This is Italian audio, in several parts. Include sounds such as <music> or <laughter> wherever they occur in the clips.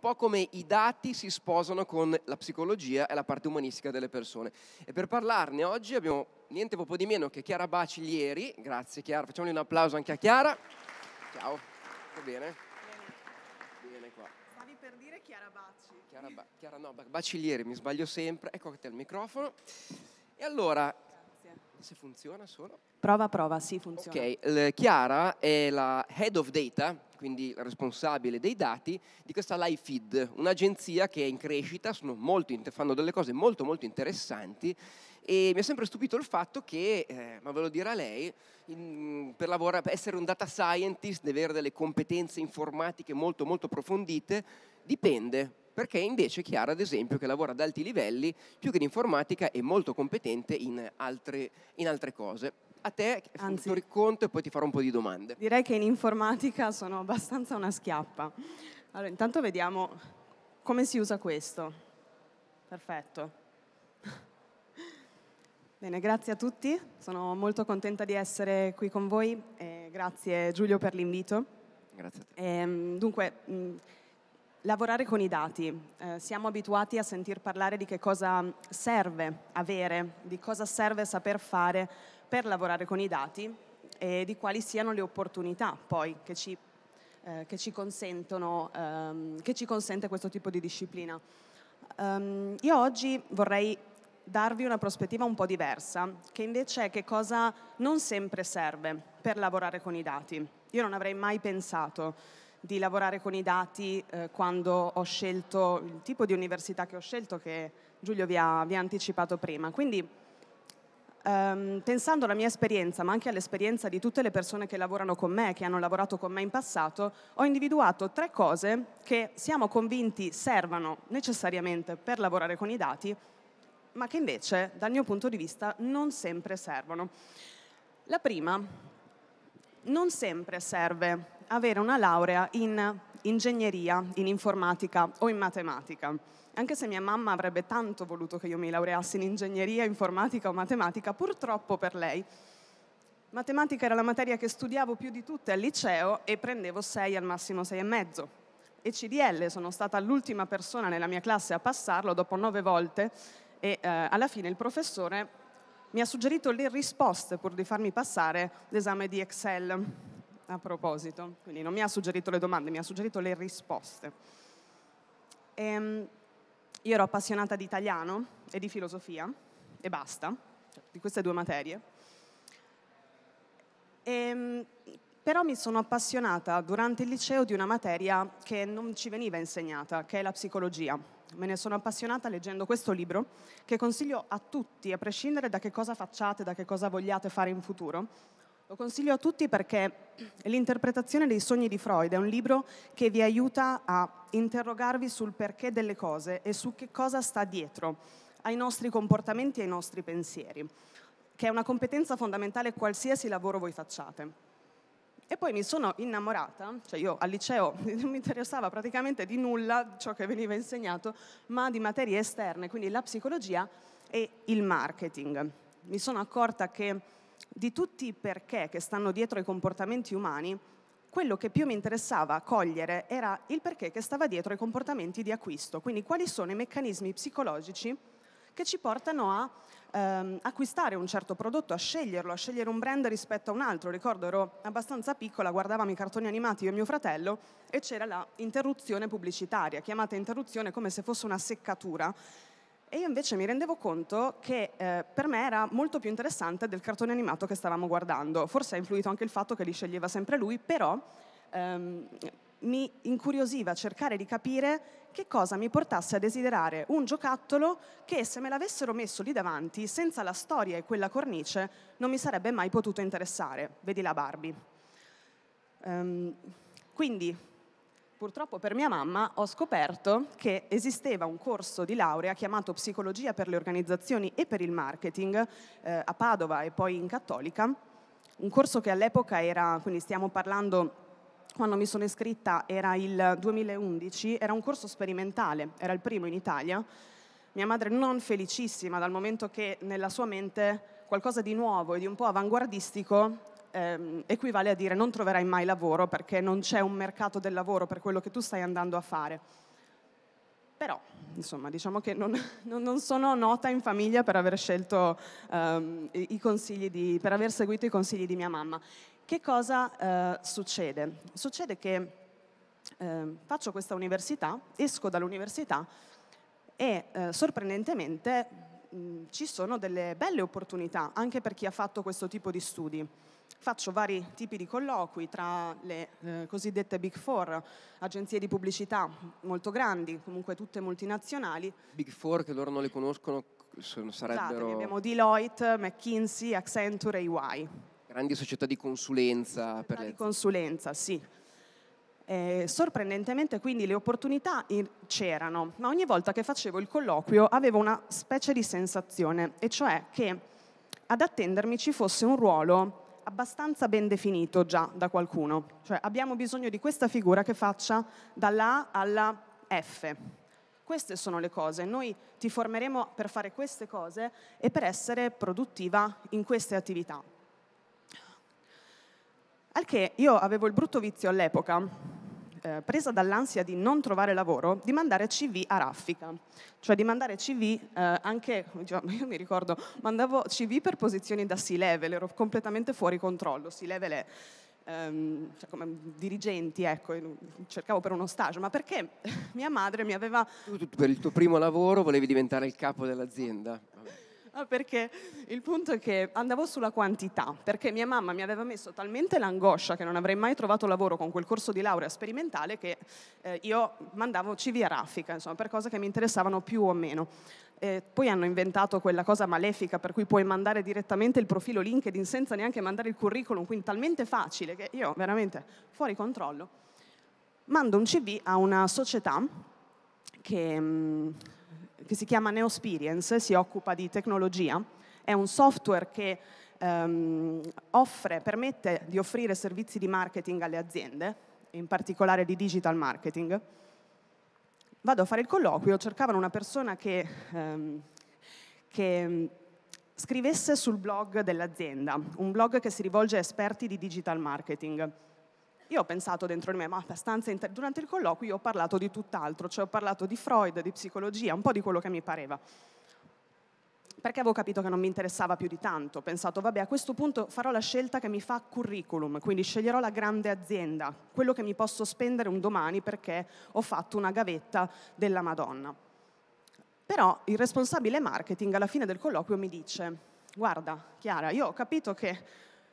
po' come i dati si sposano con la psicologia e la parte umanistica delle persone. E per parlarne oggi abbiamo niente poco di meno che Chiara Baciglieri. Grazie Chiara, facciamogli un applauso anche a Chiara. Ciao, va bene? Bene, qua. Stavi per dire Chiara Baci. Chiara, ba- Chiara no, Baciglieri, mi sbaglio sempre. Ecco a te il microfono. E allora, se funziona solo. Prova, prova, sì, funziona. Ok, Chiara è la head of data, quindi la responsabile dei dati, di questa LiveFeed, un'agenzia che è in crescita, molto, fanno delle cose molto molto interessanti e mi ha sempre stupito il fatto che, eh, ma ve lo dirà lei, in, per, lavorare, essere un data scientist deve avere delle competenze informatiche molto molto approfondite, Dipende, perché invece Chiara, ad esempio, che lavora ad alti livelli, più che in informatica, è molto competente in altre, in altre cose. A te Anzi, il conto e poi ti farò un po' di domande. Direi che in informatica sono abbastanza una schiappa. Allora, intanto vediamo come si usa questo. Perfetto. Bene, grazie a tutti, sono molto contenta di essere qui con voi. grazie Giulio per l'invito. Grazie a te. E, ehm, dunque, Lavorare con i dati. Eh, siamo abituati a sentir parlare di che cosa serve avere, di cosa serve saper fare per lavorare con i dati e di quali siano le opportunità poi che ci, eh, che ci, ehm, che ci consente questo tipo di disciplina. Um, io oggi vorrei darvi una prospettiva un po' diversa, che invece è che cosa non sempre serve per lavorare con i dati. Io non avrei mai pensato di lavorare con i dati eh, quando ho scelto il tipo di università che ho scelto che Giulio vi ha, vi ha anticipato prima. Quindi ehm, pensando alla mia esperienza, ma anche all'esperienza di tutte le persone che lavorano con me, che hanno lavorato con me in passato, ho individuato tre cose che siamo convinti servano necessariamente per lavorare con i dati, ma che invece dal mio punto di vista non sempre servono. La prima non sempre serve avere una laurea in ingegneria, in informatica o in matematica. Anche se mia mamma avrebbe tanto voluto che io mi laureassi in ingegneria, informatica o matematica, purtroppo per lei, matematica era la materia che studiavo più di tutte al liceo e prendevo 6 al massimo 6,5. E mezzo. E CDL sono stata l'ultima persona nella mia classe a passarlo dopo nove volte e eh, alla fine il professore mi ha suggerito le risposte pur di farmi passare l'esame di Excel, a proposito. Quindi non mi ha suggerito le domande, mi ha suggerito le risposte. E, ehm, io ero appassionata di italiano e di filosofia, e basta, cioè, di queste due materie. E, ehm, però mi sono appassionata durante il liceo di una materia che non ci veniva insegnata, che è la psicologia me ne sono appassionata leggendo questo libro che consiglio a tutti, a prescindere da che cosa facciate, da che cosa vogliate fare in futuro. Lo consiglio a tutti perché l'interpretazione dei sogni di Freud è un libro che vi aiuta a interrogarvi sul perché delle cose e su che cosa sta dietro ai nostri comportamenti e ai nostri pensieri, che è una competenza fondamentale qualsiasi lavoro voi facciate. E poi mi sono innamorata, cioè io al liceo <laughs> non mi interessava praticamente di nulla ciò che veniva insegnato, ma di materie esterne, quindi la psicologia e il marketing. Mi sono accorta che di tutti i perché che stanno dietro ai comportamenti umani, quello che più mi interessava cogliere era il perché che stava dietro ai comportamenti di acquisto, quindi quali sono i meccanismi psicologici che ci portano a ehm, acquistare un certo prodotto, a sceglierlo, a scegliere un brand rispetto a un altro. Ricordo ero abbastanza piccola, guardavamo i cartoni animati io e mio fratello e c'era la interruzione pubblicitaria, chiamata interruzione come se fosse una seccatura. E io invece mi rendevo conto che eh, per me era molto più interessante del cartone animato che stavamo guardando. Forse ha influito anche il fatto che li sceglieva sempre lui, però ehm, mi incuriosiva cercare di capire che cosa mi portasse a desiderare un giocattolo che se me l'avessero messo lì davanti, senza la storia e quella cornice, non mi sarebbe mai potuto interessare. Vedi la Barbie. Um, quindi, purtroppo per mia mamma, ho scoperto che esisteva un corso di laurea chiamato Psicologia per le organizzazioni e per il marketing eh, a Padova e poi in Cattolica, un corso che all'epoca era, quindi stiamo parlando quando mi sono iscritta era il 2011, era un corso sperimentale, era il primo in Italia. Mia madre non felicissima dal momento che nella sua mente qualcosa di nuovo e di un po' avanguardistico ehm, equivale a dire non troverai mai lavoro perché non c'è un mercato del lavoro per quello che tu stai andando a fare. Però, insomma, diciamo che non, <laughs> non sono nota in famiglia per aver scelto ehm, i consigli di, per aver seguito i consigli di mia mamma. Che cosa eh, succede? Succede che eh, faccio questa università, esco dall'università e eh, sorprendentemente mh, mm, ci sono delle belle opportunità anche per chi ha fatto questo tipo di studi. Faccio vari tipi di colloqui tra le eh, cosiddette Big Four, agenzie di pubblicità molto grandi, comunque tutte multinazionali. Big Four che loro non le conoscono sarebbero... Scusatemi, esatto, abbiamo Deloitte, McKinsey, Accenture e EY. Grandi società di consulenza. Società per le... di consulenza, sì. Eh, sorprendentemente quindi le opportunità in... c'erano, ma ogni volta che facevo il colloquio avevo una specie di sensazione, e cioè che ad attendermi ci fosse un ruolo abbastanza ben definito già da qualcuno, cioè abbiamo bisogno di questa figura che faccia dalla A alla F. Queste sono le cose, noi ti formeremo per fare queste cose e per essere produttiva in queste attività. Al che io avevo il brutto vizio all'epoca, eh, presa dall'ansia di non trovare lavoro, di mandare CV a raffica, cioè di mandare CV eh, anche, <laughs> io mi ricordo, mandavo CV per posizioni da C-level, ero completamente fuori controllo, C-level è ehm, cioè come dirigenti, ecco, cercavo per uno stage, ma perché <laughs> mia madre mi aveva... Tu, per il tuo primo lavoro volevi diventare il capo dell'azienda. No, perché il punto è che andavo sulla quantità, perché mia mamma mi aveva messo talmente l'angoscia che non avrei mai trovato lavoro con quel corso di laurea sperimentale che eh, io mandavo CV a raffica, insomma, per cose che mi interessavano più o meno. Eh, poi hanno inventato quella cosa malefica per cui puoi mandare direttamente il profilo LinkedIn senza neanche mandare il curriculum, quindi talmente facile che io veramente fuori controllo. Mando un CV a una società che mh, mm, che si chiama Neosperience, si occupa di tecnologia, è un software che ehm, offre, permette di offrire servizi di marketing alle aziende, in particolare di digital marketing. Vado a fare il colloquio, cercavano una persona che, ehm, che mm, scrivesse sul blog dell'azienda, un blog che si rivolge a esperti di digital marketing. Io ho pensato dentro di me, ma abbastanza inter... durante il colloquio ho parlato di tutt'altro, cioè ho parlato di Freud, di psicologia, un po' di quello che mi pareva. Perché avevo capito che non mi interessava più di tanto, ho pensato, vabbè, a questo punto farò la scelta che mi fa curriculum, quindi sceglierò la grande azienda, quello che mi posso spendere un domani perché ho fatto una gavetta della Madonna. Però il responsabile marketing alla fine del colloquio mi dice, guarda Chiara, io ho capito che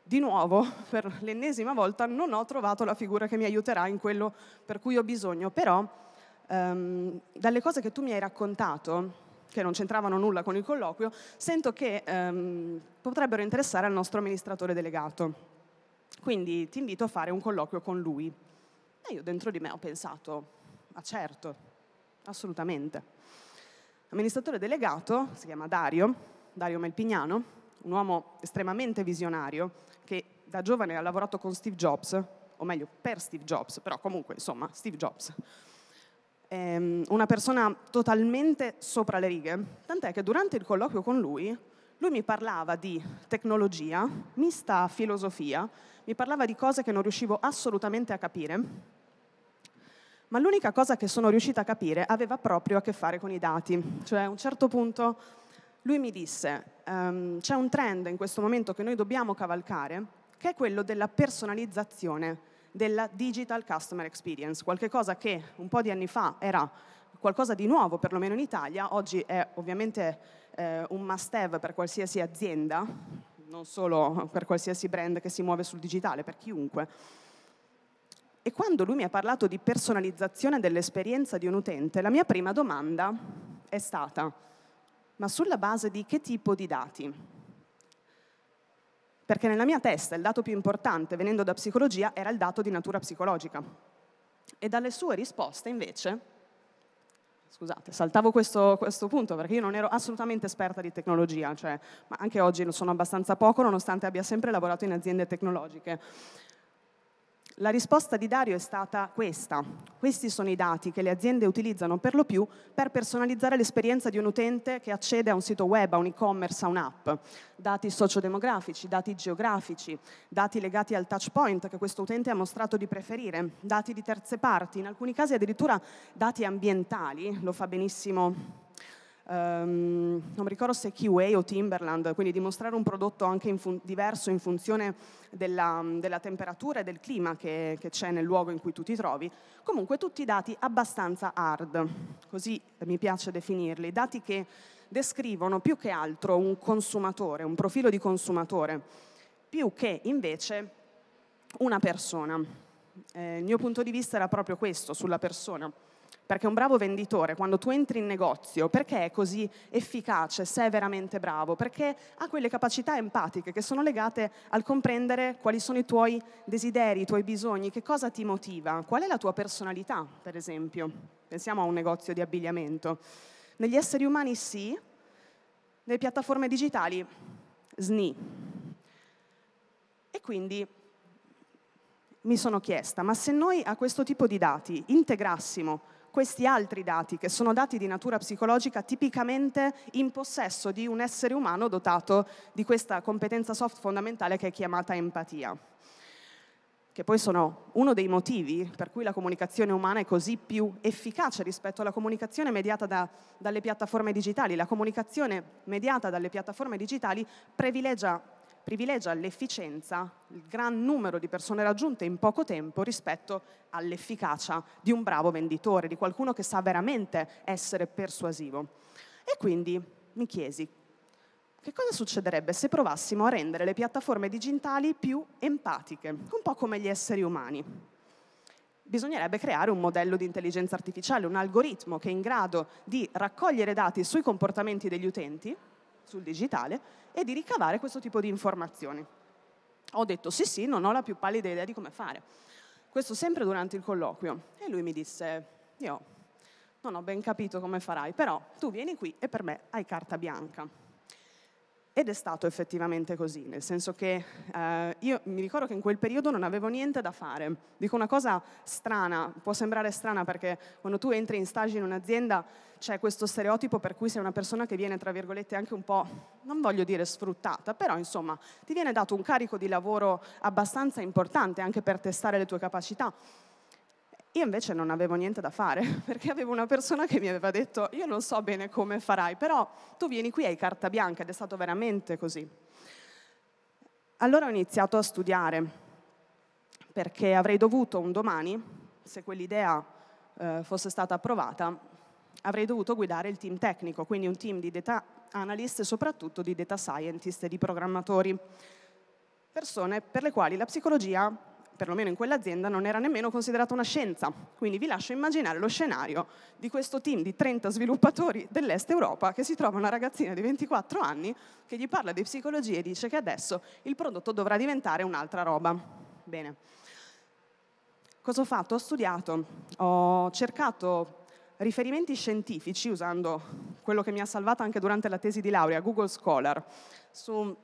di nuovo, <laughs> per l'ennesima volta, non ho trovato la figura che mi aiuterà in quello per cui ho bisogno, però ehm, dalle cose che tu mi hai raccontato, che non c'entravano nulla con il colloquio, sento che ehm, potrebbero interessare al nostro amministratore delegato. Quindi ti invito a fare un colloquio con lui. E io dentro di me ho pensato, ma certo, assolutamente. L'amministratore delegato si chiama Dario, Dario Melpignano, un uomo estremamente visionario, da giovane ha lavorato con Steve Jobs, o meglio per Steve Jobs, però comunque insomma Steve Jobs. Ehm, una persona totalmente sopra le righe, tant'è che durante il colloquio con lui, lui mi parlava di tecnologia, mista a filosofia, mi parlava di cose che non riuscivo assolutamente a capire, ma l'unica cosa che sono riuscita a capire aveva proprio a che fare con i dati. Cioè a un certo punto lui mi disse, um, c'è un trend in questo momento che noi dobbiamo cavalcare che è quello della personalizzazione della digital customer experience, qualcosa che un po' di anni fa era qualcosa di nuovo, perlomeno in Italia, oggi è ovviamente eh, un must have per qualsiasi azienda, non solo per qualsiasi brand che si muove sul digitale, per chiunque. E quando lui mi ha parlato di personalizzazione dell'esperienza di un utente, la mia prima domanda è stata, ma sulla base di che tipo di dati? perché nella mia testa il dato più importante, venendo da psicologia, era il dato di natura psicologica. E dalle sue risposte, invece, scusate, saltavo questo, questo punto perché io non ero assolutamente esperta di tecnologia, cioè, ma anche oggi lo sono abbastanza poco, nonostante abbia sempre lavorato in aziende tecnologiche. La risposta di Dario è stata questa. Questi sono i dati che le aziende utilizzano per lo più per personalizzare l'esperienza di un utente che accede a un sito web, a un e-commerce, a un'app. Dati sociodemografici, dati geografici, dati legati al touch point che questo utente ha mostrato di preferire, dati di terze parti, in alcuni casi addirittura dati ambientali, lo fa benissimo ehm, non mi ricordo se Keyway o Timberland, quindi dimostrare un prodotto anche in fun- diverso in funzione della, della, temperatura e del clima che, che c'è nel luogo in cui tu ti trovi. Comunque tutti dati abbastanza hard, così mi piace definirli, dati che descrivono più che altro un consumatore, un profilo di consumatore, più che invece una persona. Eh, il mio punto di vista era proprio questo, sulla persona. Perché un bravo venditore, quando tu entri in negozio, perché è così efficace se è veramente bravo? Perché ha quelle capacità empatiche che sono legate al comprendere quali sono i tuoi desideri, i tuoi bisogni, che cosa ti motiva, qual è la tua personalità, per esempio. Pensiamo a un negozio di abbigliamento. Negli esseri umani sì, nelle piattaforme digitali sni. E quindi mi sono chiesta, ma se noi a questo tipo di dati integrassimo questi altri dati, che sono dati di natura psicologica tipicamente in possesso di un essere umano dotato di questa competenza soft fondamentale che è chiamata empatia che poi sono uno dei motivi per cui la comunicazione umana è così più efficace rispetto alla comunicazione mediata da, dalle piattaforme digitali. La comunicazione mediata dalle piattaforme digitali privilegia privilegia l'efficienza, il gran numero di persone raggiunte in poco tempo rispetto all'efficacia di un bravo venditore, di qualcuno che sa veramente essere persuasivo. E quindi mi chiesi, che cosa succederebbe se provassimo a rendere le piattaforme digitali più empatiche, un po' come gli esseri umani? Bisognerebbe creare un modello di intelligenza artificiale, un algoritmo che è in grado di raccogliere dati sui comportamenti degli utenti sul digitale e di ricavare questo tipo di informazioni. Ho detto sì sì, non ho la più pallida idea di come fare. Questo sempre durante il colloquio. E lui mi disse, io non ho ben capito come farai, però tu vieni qui e per me hai carta bianca. Ed è stato effettivamente così, nel senso che eh, io mi ricordo che in quel periodo non avevo niente da fare. Dico una cosa strana, può sembrare strana perché quando tu entri in stage in un'azienda c'è questo stereotipo per cui sei una persona che viene, tra virgolette, anche un po', non voglio dire sfruttata, però insomma ti viene dato un carico di lavoro abbastanza importante anche per testare le tue capacità. Io invece non avevo niente da fare, <laughs> perché avevo una persona che mi aveva detto, io non so bene come farai, però tu vieni qui, hai carta bianca ed è stato veramente così. Allora ho iniziato a studiare, perché avrei dovuto un domani, se quell'idea eh, fosse stata approvata, avrei dovuto guidare il team tecnico, quindi un team di data analyst e soprattutto di data scientist e di programmatori, persone per le quali la psicologia perlomeno in quell'azienda, non era nemmeno considerata una scienza. Quindi vi lascio immaginare lo scenario di questo team di 30 sviluppatori dell'Est Europa che si trova una ragazzina di 24 anni che gli parla di psicologia e dice che adesso il prodotto dovrà diventare un'altra roba. Bene. Cosa ho fatto? Ho studiato, ho cercato riferimenti scientifici usando quello che mi ha salvato anche durante la tesi di laurea, Google Scholar, su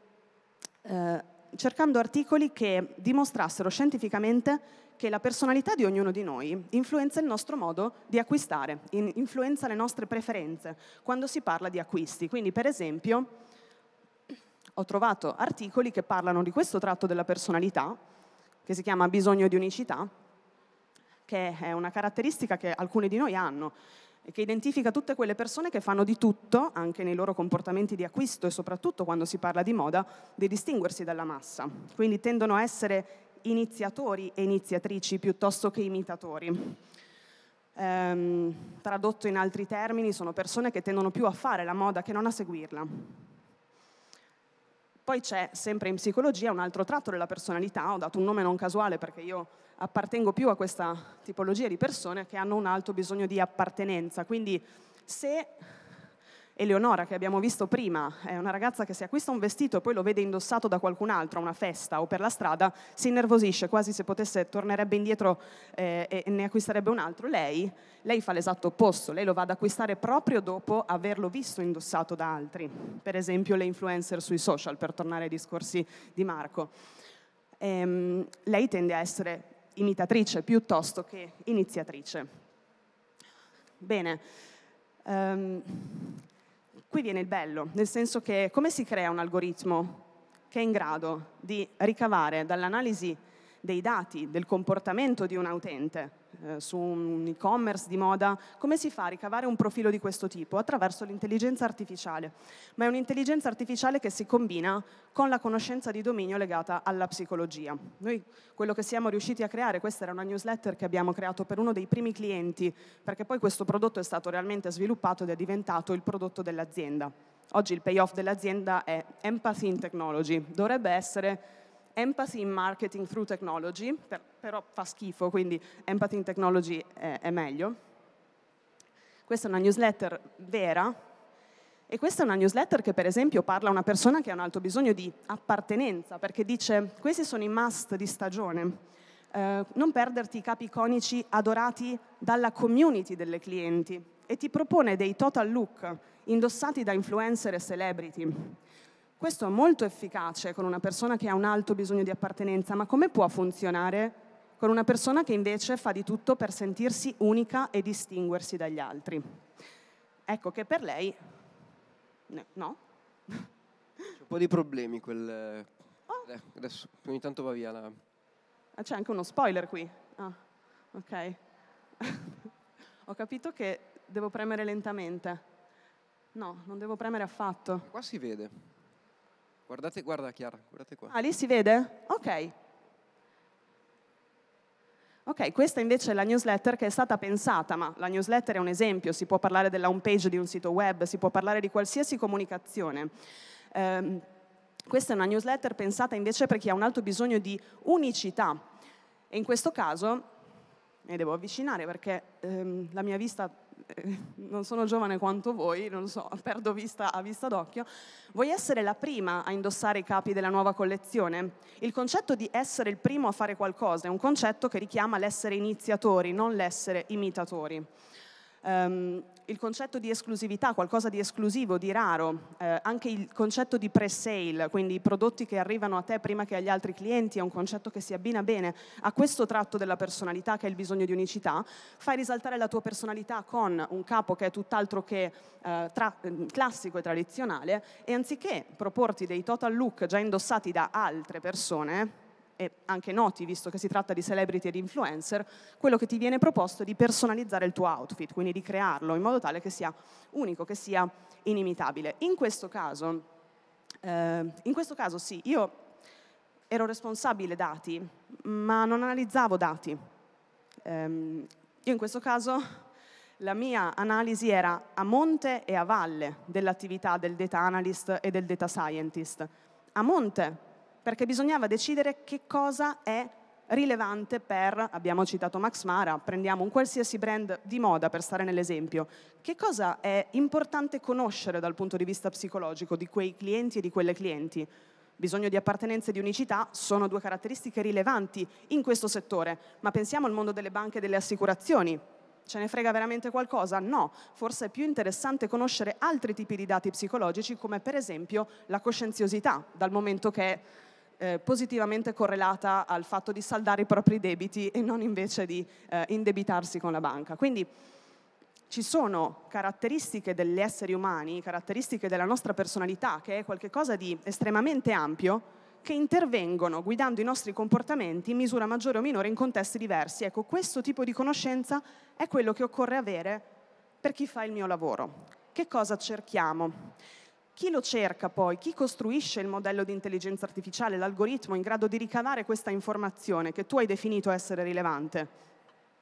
eh, cercando articoli che dimostrassero scientificamente che la personalità di ognuno di noi influenza il nostro modo di acquistare, influenza le nostre preferenze quando si parla di acquisti. Quindi, per esempio, ho trovato articoli che parlano di questo tratto della personalità, che si chiama bisogno di unicità, che è una caratteristica che alcuni di noi hanno e che identifica tutte quelle persone che fanno di tutto, anche nei loro comportamenti di acquisto e soprattutto quando si parla di moda, di distinguersi dalla massa. Quindi tendono a essere iniziatori e iniziatrici piuttosto che imitatori. Ehm, tradotto in altri termini, sono persone che tendono più a fare la moda che non a seguirla. Poi c'è sempre in psicologia un altro tratto della personalità, ho dato un nome non casuale perché io appartengo più a questa tipologia di persone che hanno un alto bisogno di appartenenza. Quindi se Eleonora, che abbiamo visto prima, è una ragazza che si acquista un vestito e poi lo vede indossato da qualcun altro a una festa o per la strada, si innervosisce, quasi se potesse tornerebbe indietro eh, e ne acquisterebbe un altro. Lei, lei fa l'esatto opposto, lei lo va ad acquistare proprio dopo averlo visto indossato da altri, per esempio le influencer sui social, per tornare ai discorsi di Marco. Ehm, lei tende a essere imitatrice piuttosto che iniziatrice. Bene, um, qui viene il bello, nel senso che come si crea un algoritmo che è in grado di ricavare dall'analisi dei dati, del comportamento di un utente, eh, su un e-commerce di moda, come si fa a ricavare un profilo di questo tipo? Attraverso l'intelligenza artificiale, ma è un'intelligenza artificiale che si combina con la conoscenza di dominio legata alla psicologia. Noi quello che siamo riusciti a creare, questa era una newsletter che abbiamo creato per uno dei primi clienti, perché poi questo prodotto è stato realmente sviluppato ed è diventato il prodotto dell'azienda. Oggi il payoff dell'azienda è Empathy in Technology, dovrebbe essere Empathy in Marketing Through Technology, per, però fa schifo, quindi Empathy in Technology è, è meglio. Questa è una newsletter vera, e questa è una newsletter che per esempio parla a una persona che ha un alto bisogno di appartenenza, perché dice questi sono i must di stagione, eh, non perderti i capi iconici adorati dalla community delle clienti e ti propone dei total look indossati da influencer e celebrity. Questo è molto efficace con una persona che ha un alto bisogno di appartenenza, ma come può funzionare con una persona che invece fa di tutto per sentirsi unica e distinguersi dagli altri? Ecco che per lei... No? C'è un po' di problemi quel... Oh. Eh, adesso ogni tanto va via la... Ah, c'è anche uno spoiler qui. Ah, ok. <laughs> Ho capito che devo premere lentamente. No, non devo premere affatto. Qua si vede. Guardate, guarda Chiara, guardate qua. Ah, lì si vede? Ok. Ok, questa invece è la newsletter che è stata pensata, ma la newsletter è un esempio, si può parlare della home page di un sito web, si può parlare di qualsiasi comunicazione. Eh, questa è una newsletter pensata invece per chi ha un alto bisogno di unicità. E in questo caso, mi devo avvicinare perché ehm, la mia vista <laughs> non sono giovane quanto voi, non so, <laughs> perdo vista a vista d'occhio, vuoi essere la prima a indossare i capi della nuova collezione? Il concetto di essere il primo a fare qualcosa è un concetto che richiama l'essere iniziatori, non l'essere imitatori. Um, il concetto di esclusività, qualcosa di esclusivo, di raro, eh, anche il concetto di pre-sale, quindi i prodotti che arrivano a te prima che agli altri clienti, è un concetto che si abbina bene a questo tratto della personalità che è il bisogno di unicità, fai risaltare la tua personalità con un capo che è tutt'altro che eh, tra, mm, classico e tradizionale e anziché proporti dei total look già indossati da altre persone, e anche noti, visto che si tratta di celebrity ed influencer, quello che ti viene proposto è di personalizzare il tuo outfit, quindi di crearlo in modo tale che sia unico, che sia inimitabile. In questo caso, eh, in questo caso sì, io ero responsabile dati, ma non analizzavo dati. Eh, io in questo caso la mia analisi era a monte e a valle dell'attività del data analyst e del data scientist. A monte perché bisognava decidere che cosa è rilevante per, abbiamo citato Max Mara, prendiamo un qualsiasi brand di moda per stare nell'esempio, che cosa è importante conoscere dal punto di vista psicologico di quei clienti e di quelle clienti? Bisogno di appartenenza e di unicità sono due caratteristiche rilevanti in questo settore, ma pensiamo al mondo delle banche e delle assicurazioni. Ce ne frega veramente qualcosa? No, forse è più interessante conoscere altri tipi di dati psicologici come per esempio la coscienziosità, dal momento che eh, positivamente correlata al fatto di saldare i propri debiti e non invece di eh, indebitarsi con la banca. Quindi ci sono caratteristiche degli esseri umani, caratteristiche della nostra personalità, che è qualcosa di estremamente ampio, che intervengono guidando i nostri comportamenti in misura maggiore o minore in contesti diversi. Ecco, questo tipo di conoscenza è quello che occorre avere per chi fa il mio lavoro. Che cosa cerchiamo? Chi lo cerca poi? Chi costruisce il modello di intelligenza artificiale, l'algoritmo in grado di ricavare questa informazione che tu hai definito essere rilevante?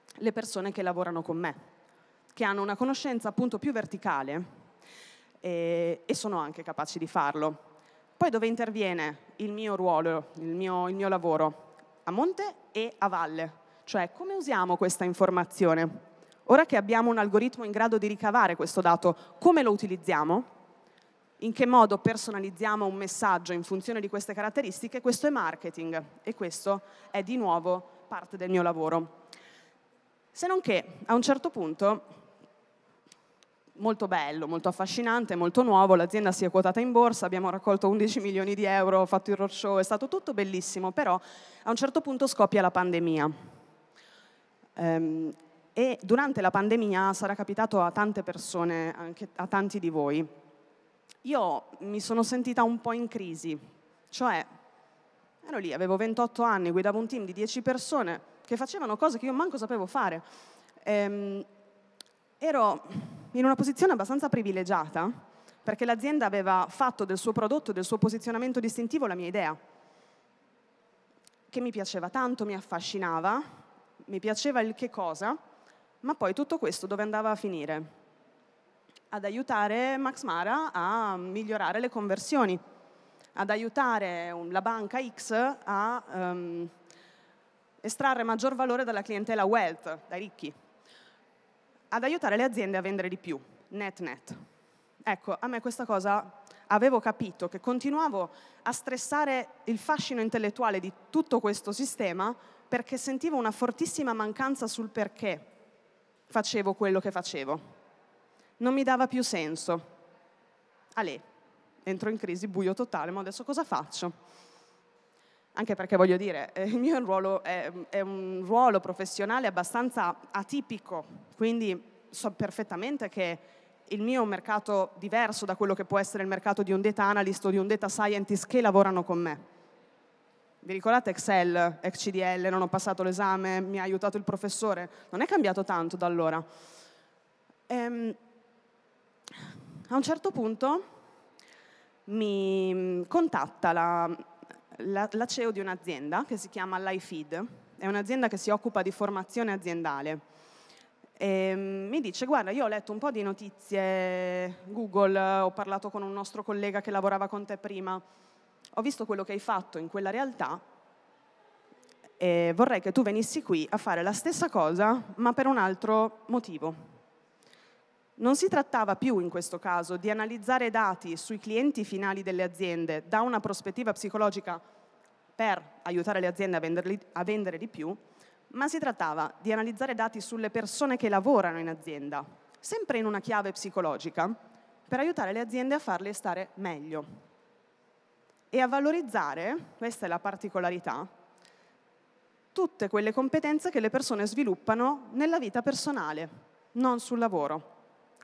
Le persone che lavorano con me, che hanno una conoscenza appunto più verticale e, eh, e sono anche capaci di farlo. Poi dove interviene il mio ruolo, il mio, il mio lavoro? A monte e a valle, cioè come usiamo questa informazione? Ora che abbiamo un algoritmo in grado di ricavare questo dato, come lo utilizziamo? in che modo personalizziamo un messaggio in funzione di queste caratteristiche, questo è marketing e questo è di nuovo parte del mio lavoro. Se non che a un certo punto, molto bello, molto affascinante, molto nuovo, l'azienda si è quotata in borsa, abbiamo raccolto 11 <laughs> milioni di euro, fatto il roadshow, è stato tutto bellissimo, però a un certo punto scoppia la pandemia. Ehm, e durante la pandemia sarà capitato a tante persone, anche a tanti di voi, io mi sono sentita un po' in crisi, cioè ero lì, avevo 28 anni, guidavo un team di 10 persone che facevano cose che io manco sapevo fare. Ehm, ero in una posizione abbastanza privilegiata perché l'azienda aveva fatto del suo prodotto, del suo posizionamento distintivo la mia idea, che mi piaceva tanto, mi affascinava, mi piaceva il che cosa, ma poi tutto questo dove andava a finire? ad aiutare Max Mara a migliorare le conversioni, ad aiutare um, la banca X a um, estrarre maggior valore dalla clientela wealth, dai ricchi, ad aiutare le aziende a vendere di più, net net. Ecco, a me questa cosa avevo capito che continuavo a stressare il fascino intellettuale di tutto questo sistema perché sentivo una fortissima mancanza sul perché facevo quello che facevo non mi dava più senso. Ale, entro in crisi, buio totale, ma adesso cosa faccio? Anche perché voglio dire, eh, il mio ruolo è, è un ruolo professionale abbastanza atipico, quindi so perfettamente che il mio è un mercato diverso da quello che può essere il mercato di un data analyst o di un data scientist che lavorano con me. Vi ricordate Excel, XCDL, non ho passato l'esame, mi ha aiutato il professore? Non è cambiato tanto da allora. Ehm, a un certo punto mi mm, contatta la, la, la CEO di un'azienda che si chiama LifeEd, è un'azienda che si occupa di formazione aziendale. E mm, mi dice, guarda, io ho letto un po' di notizie Google, ho parlato con un nostro collega che lavorava con te prima, ho visto quello che hai fatto in quella realtà e vorrei che tu venissi qui a fare la stessa cosa ma per un altro motivo. Non si trattava più in questo caso di analizzare dati sui clienti finali delle aziende da una prospettiva psicologica per aiutare le aziende a, venderli, a vendere di più, ma si trattava di analizzare dati sulle persone che lavorano in azienda, sempre in una chiave psicologica, per aiutare le aziende a farle stare meglio e a valorizzare, questa è la particolarità, tutte quelle competenze che le persone sviluppano nella vita personale, non sul lavoro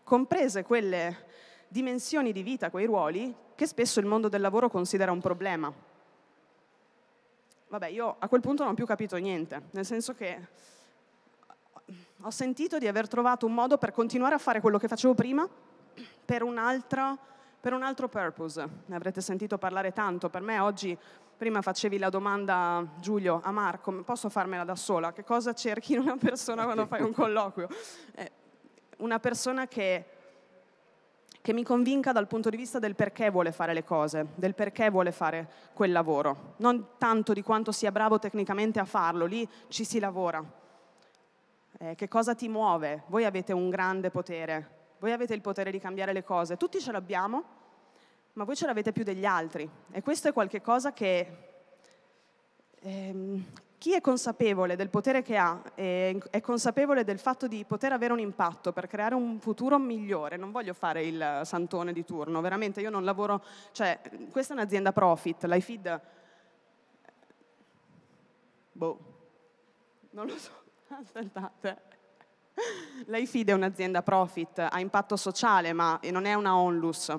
comprese quelle dimensioni di vita, quei ruoli, che spesso il mondo del lavoro considera un problema. Vabbè, io a quel punto non ho più capito niente, nel senso che ho sentito di aver trovato un modo per continuare a fare quello che facevo prima per un altro, per un altro purpose. Ne avrete sentito parlare tanto. Per me oggi, prima facevi la domanda, Giulio, a Marco, posso farmela da sola? Che cosa cerchi in una persona quando fai un colloquio? Eh, una persona che, che mi convinca dal punto di vista del perché vuole fare le cose, del perché vuole fare quel lavoro, non tanto di quanto sia bravo tecnicamente a farlo, lì ci si lavora. Eh, che cosa ti muove? Voi avete un grande potere, voi avete il potere di cambiare le cose, tutti ce l'abbiamo, ma voi ce l'avete più degli altri e questo è qualcosa che ehm, chi è consapevole del potere che ha, e eh, è consapevole del fatto di poter avere un impatto per creare un futuro migliore, non voglio fare il santone di turno, veramente io non lavoro, cioè questa è un'azienda profit, l'iFeed, boh, non lo so, <laughs> aspettate. L'iFeed è un'azienda profit, ha impatto sociale, ma non è una onlus.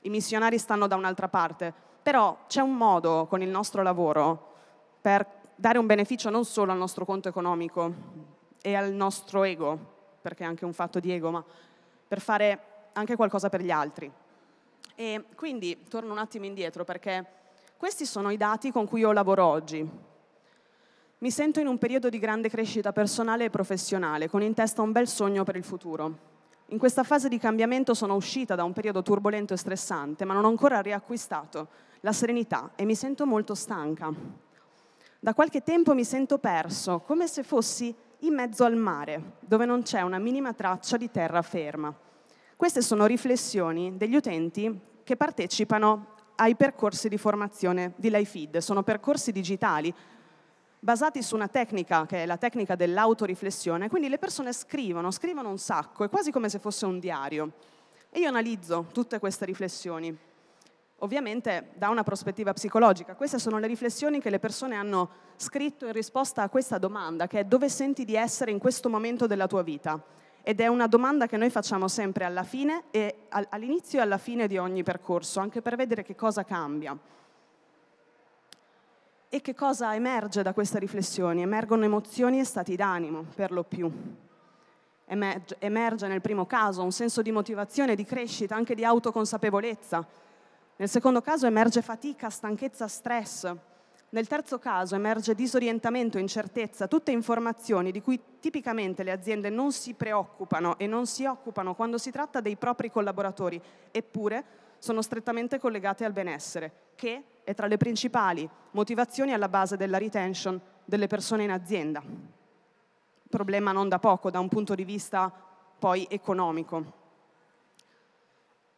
I missionari stanno da un'altra parte. Però c'è un modo con il nostro lavoro per dare un beneficio non solo al nostro conto economico e al nostro ego, perché è anche un fatto di ego, ma per fare anche qualcosa per gli altri. E quindi torno un attimo indietro perché questi sono i dati con cui io lavoro oggi. Mi sento in un periodo di grande crescita personale e professionale, con in testa un bel sogno per il futuro. In questa fase di cambiamento sono uscita da un periodo turbolento e stressante, ma non ho ancora riacquistato la serenità e mi sento molto stanca. Da qualche tempo mi sento perso, come se fossi in mezzo al mare, dove non c'è una minima traccia di terra ferma. Queste sono riflessioni degli utenti che partecipano ai percorsi di formazione di LifeFeed. Sono percorsi digitali basati su una tecnica che è la tecnica dell'autoriflessione, quindi le persone scrivono, scrivono un sacco, è quasi come se fosse un diario. E io analizzo tutte queste riflessioni ovviamente da una prospettiva psicologica. Queste sono le riflessioni che le persone hanno scritto in risposta a questa domanda, che è dove senti di essere in questo momento della tua vita? Ed è una domanda che noi facciamo sempre alla fine e all'inizio e alla fine di ogni percorso, anche per vedere che cosa cambia. E che cosa emerge da queste riflessioni? Emergono emozioni e stati d'animo, per lo più. Emerge, emerge nel primo caso un senso di motivazione, di crescita, anche di autoconsapevolezza, nel secondo caso emerge fatica, stanchezza, stress. Nel terzo caso emerge disorientamento, incertezza, tutte informazioni di cui tipicamente le aziende non si preoccupano e non si occupano quando si tratta dei propri collaboratori, eppure sono strettamente collegate al benessere, che è tra le principali motivazioni alla base della retention delle persone in azienda. Problema non da poco da un punto di vista poi economico.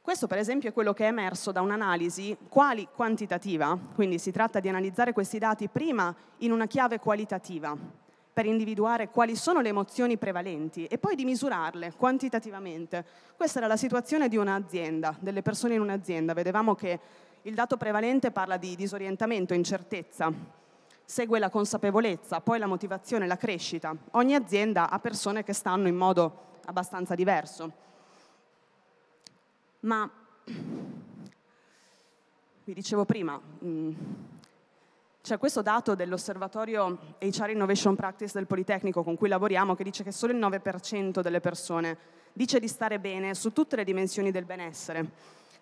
Questo per esempio è quello che è emerso da un'analisi quali quantitativa, quindi si tratta di analizzare questi dati prima in una chiave qualitativa per individuare quali sono le emozioni prevalenti e poi di misurarle quantitativamente. Questa era la situazione di un'azienda, delle persone in un'azienda. Vedevamo che il dato prevalente parla di disorientamento, incertezza, segue la consapevolezza, poi la motivazione, la crescita. Ogni azienda ha persone che stanno in modo abbastanza diverso ma vi dicevo prima, mm, c'è questo dato dell'osservatorio HR Innovation Practice del Politecnico con cui lavoriamo che dice che solo il 9% delle persone dice di stare bene su tutte le dimensioni del benessere.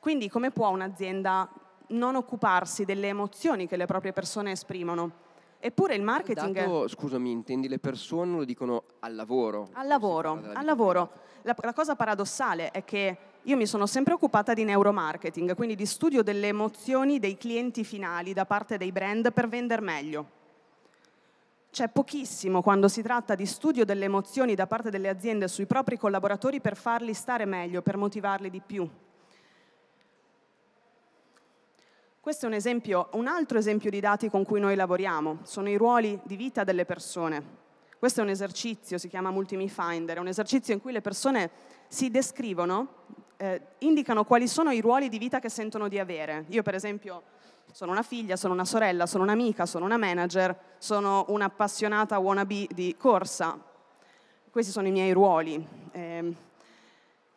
Quindi come può un'azienda non occuparsi delle emozioni che le proprie persone esprimono? Eppure il marketing... Dato, è... Scusami, intendi le persone lo dicono al lavoro? Al lavoro, al lavoro. La, la cosa paradossale è che io mi sono sempre occupata di neuromarketing, quindi di studio delle emozioni dei clienti finali da parte dei brand per vendere meglio. C'è pochissimo quando si tratta di studio delle emozioni da parte delle aziende sui propri collaboratori per farli stare meglio, per motivarli di più. Questo è un, esempio, un altro esempio di dati con cui noi lavoriamo, sono i ruoli di vita delle persone. Questo è un esercizio, si chiama Multimi Finder, è un esercizio in cui le persone si descrivono eh, indicano quali sono i ruoli di vita che sentono di avere. Io per esempio sono una figlia, sono una sorella, sono un'amica, sono una manager, sono un'appassionata wannabe di corsa. Questi sono i miei ruoli. Eh,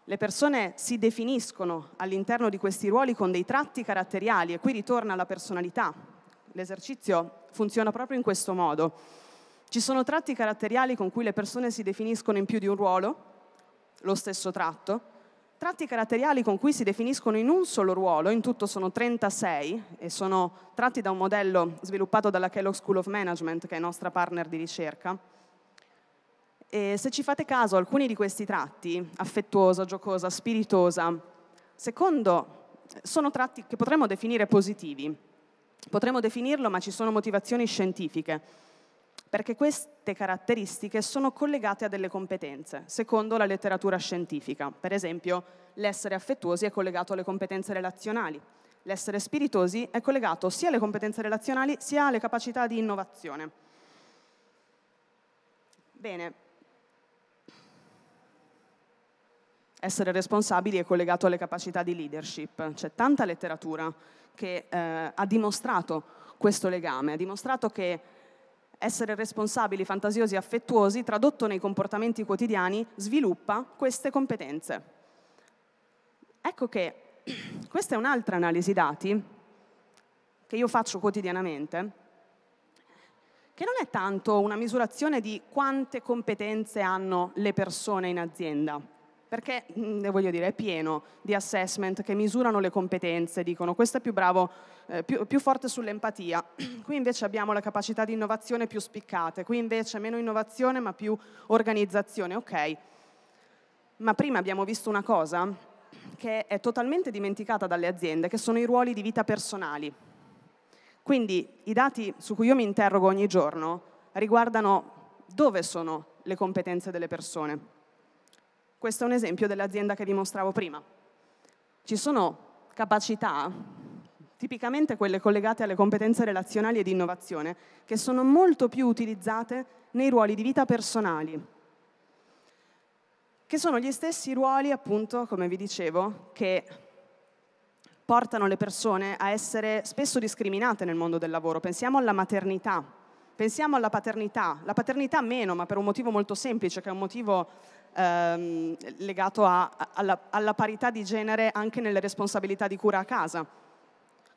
le persone si definiscono all'interno di questi ruoli con dei tratti caratteriali e qui ritorna la personalità. L'esercizio funziona proprio in questo modo. Ci sono tratti caratteriali con cui le persone si definiscono in più di un ruolo, lo stesso tratto, Tratti caratteriali con cui si definiscono in un solo ruolo, in tutto sono 36 e sono tratti da un modello sviluppato dalla Kellogg School of Management, che è nostra partner di ricerca. E se ci fate caso, alcuni di questi tratti, affettuosa, giocosa, spiritosa, secondo, sono tratti che potremmo definire positivi. Potremmo definirlo, ma ci sono motivazioni scientifiche perché queste caratteristiche sono collegate a delle competenze, secondo la letteratura scientifica. Per esempio, l'essere affettuosi è collegato alle competenze relazionali, l'essere spiritosi è collegato sia alle competenze relazionali sia alle capacità di innovazione. Bene. Essere responsabili è collegato alle capacità di leadership. C'è tanta letteratura che eh, ha dimostrato questo legame, ha dimostrato che essere responsabili, fantasiosi e affettuosi, tradotto nei comportamenti quotidiani, sviluppa queste competenze. Ecco che <clears throat> questa è un'altra analisi dati che io faccio quotidianamente, che non è tanto una misurazione di quante competenze hanno le persone in azienda, perché mm, voglio dire, è pieno di assessment che misurano le competenze, dicono questo è più bravo, eh, più, più, forte sull'empatia, <clears throat> qui invece abbiamo la capacità di innovazione più spiccate, qui invece meno innovazione ma più organizzazione, ok. Ma prima abbiamo visto una cosa che è totalmente dimenticata dalle aziende, che sono i ruoli di vita personali. Quindi i dati su cui io mi interrogo ogni giorno riguardano dove sono le competenze delle persone questo è un esempio dell'azienda che vi mostravo prima. Ci sono capacità, tipicamente quelle collegate alle competenze relazionali e di innovazione, che sono molto più utilizzate nei ruoli di vita personali, che sono gli stessi ruoli, appunto, come vi dicevo, che portano le persone a essere spesso discriminate nel mondo del lavoro. Pensiamo alla maternità, pensiamo alla paternità, la paternità meno, ma per un motivo molto semplice, che è un motivo ehm, legato a, alla, alla parità di genere anche nelle responsabilità di cura a casa.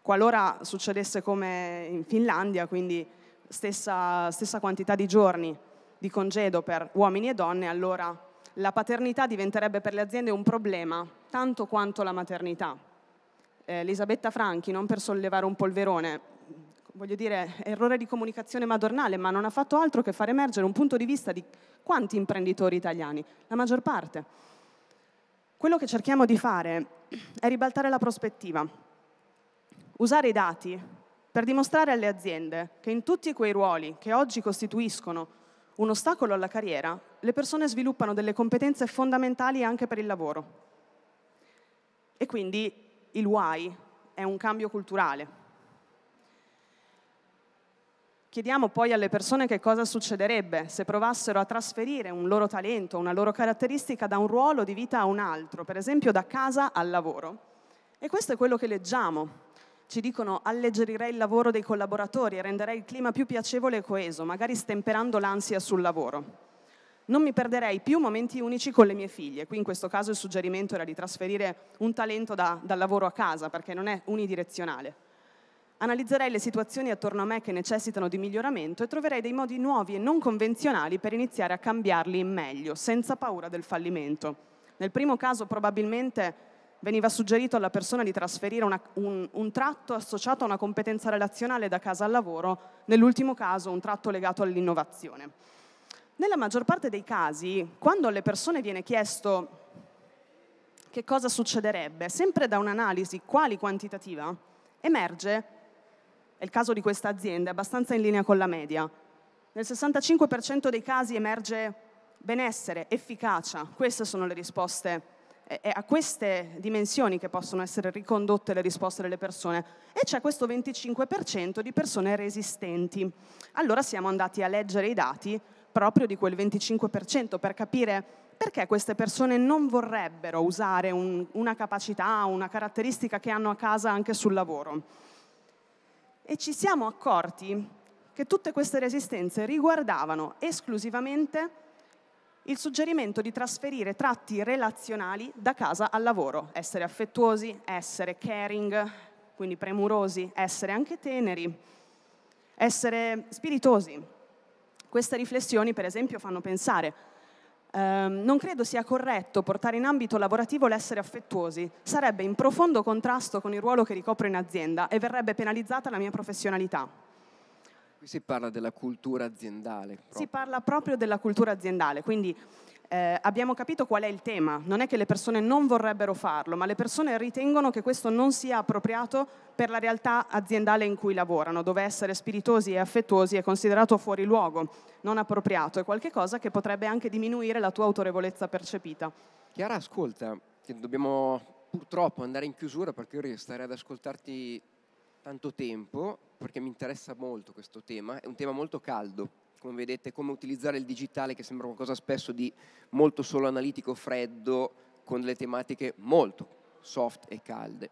Qualora succedesse come in Finlandia, quindi Stessa, stessa, quantità di giorni di congedo per uomini e donne, allora la paternità diventerebbe per le aziende un problema tanto quanto la maternità. Eh, Elisabetta Franchi, non per sollevare un polverone, voglio dire, errore di comunicazione madornale, ma non ha fatto altro che far emergere un punto di vista di quanti imprenditori italiani? La maggior parte. Quello che cerchiamo di fare è ribaltare la prospettiva, usare i dati per dimostrare alle aziende che in tutti quei ruoli che oggi costituiscono un ostacolo alla carriera, le persone sviluppano delle competenze fondamentali anche per il lavoro. E quindi il why è un cambio culturale, Chiediamo poi alle persone che cosa succederebbe se provassero a trasferire un loro talento, una loro caratteristica da un ruolo di vita a un altro, per esempio da casa al lavoro. E questo è quello che leggiamo. Ci dicono alleggerirei il lavoro dei collaboratori e renderei il clima più piacevole e coeso, magari stemperando l'ansia sul lavoro. Non mi perderei più momenti unici con le mie figlie. Qui in questo caso il suggerimento era di trasferire un talento da, dal lavoro a casa, perché non è unidirezionale analizzerei le situazioni attorno a me che necessitano di miglioramento e troverei dei modi nuovi e non convenzionali per iniziare a cambiarli in meglio, senza paura del fallimento. Nel primo caso probabilmente veniva suggerito alla persona di trasferire una, un, un, tratto associato a una competenza relazionale da casa al lavoro, nell'ultimo caso un tratto legato all'innovazione. Nella maggior parte dei casi, quando alle persone viene chiesto che cosa succederebbe, sempre da un'analisi quali quantitativa, emerge è il caso di questa azienda, è abbastanza in linea con la media. Nel 65% dei casi emerge benessere, efficacia, queste sono le risposte è a queste dimensioni che possono essere ricondotte le risposte delle persone e c'è questo 25% di persone resistenti. Allora siamo andati a leggere i dati proprio di quel 25% per capire perché queste persone non vorrebbero usare un, una capacità, una caratteristica che hanno a casa anche sul lavoro e ci siamo accorti che tutte queste resistenze riguardavano esclusivamente il suggerimento di trasferire tratti relazionali da casa al lavoro, essere affettuosi, essere caring, quindi premurosi, essere anche teneri, essere spiritosi. Queste riflessioni, per esempio, fanno pensare Um, non credo sia corretto portare in ambito lavorativo l'essere affettuosi, sarebbe in profondo contrasto con il ruolo che ricopro in azienda e verrebbe penalizzata la mia professionalità. Qui si parla della cultura aziendale. Proprio. Si parla proprio della cultura aziendale, quindi eh, abbiamo capito qual è il tema, non è che le persone non vorrebbero farlo, ma le persone ritengono che questo non sia appropriato per la realtà aziendale in cui lavorano, dove essere spiritosi e affettuosi è considerato fuori luogo, non appropriato, è qualcosa che potrebbe anche diminuire la tua autorevolezza percepita. Chiara, ascolta, dobbiamo purtroppo andare in chiusura perché io resterei ad ascoltarti tanto tempo perché mi interessa molto questo tema, è un tema molto caldo come vedete, come utilizzare il digitale, che sembra qualcosa spesso di molto solo analitico, freddo, con delle tematiche molto soft e calde.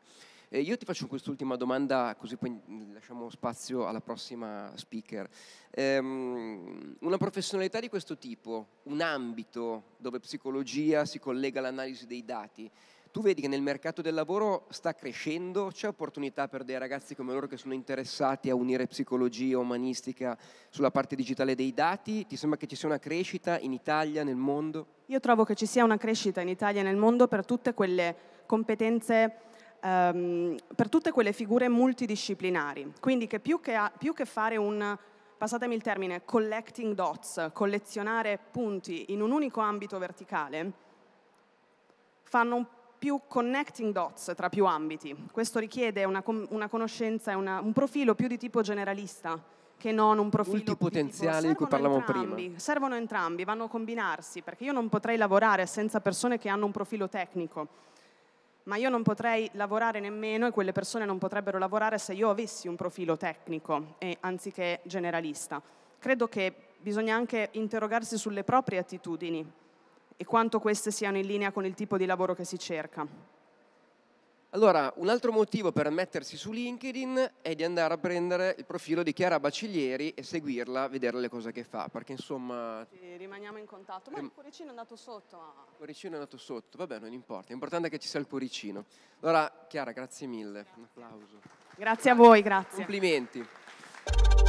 Eh, io ti faccio quest'ultima domanda, così poi mm, lasciamo spazio alla prossima speaker. Ehm, una professionalità di questo tipo, un ambito dove psicologia si collega all'analisi dei dati, tu vedi che nel mercato del lavoro sta crescendo, c'è opportunità per dei ragazzi come loro che sono interessati a unire psicologia, umanistica sulla parte digitale dei dati, ti sembra che ci sia una crescita in Italia, nel mondo? Io trovo che ci sia una crescita in Italia e nel mondo per tutte quelle competenze Um, per tutte quelle figure multidisciplinari. Quindi che più che, a, più che, fare un, passatemi il termine, collecting dots, collezionare punti in un unico ambito verticale, fanno un più connecting dots tra più ambiti. Questo richiede una, una conoscenza e un profilo più di tipo generalista che non un profilo di multipotenziale di, di cui parlavamo entrambi, prima. Servono entrambi, vanno a combinarsi, perché io non potrei lavorare senza persone che hanno un profilo tecnico, ma io non potrei lavorare nemmeno e quelle persone non potrebbero lavorare se io avessi un profilo tecnico e, anziché generalista. Credo che bisogna anche interrogarsi sulle proprie attitudini e quanto queste siano in linea con il tipo di lavoro che si cerca. Allora, un altro motivo per mettersi su LinkedIn è di andare a prendere il profilo di Chiara Bacillieri e seguirla, vedere le cose che fa, perché insomma... Sì, rimaniamo in contatto. Ma il cuoricino è andato sotto. Il cuoricino è andato sotto, vabbè, non importa. L'importante è che ci sia il cuoricino. Allora, Chiara, grazie mille. Un applauso. Grazie a voi, grazie. Complimenti.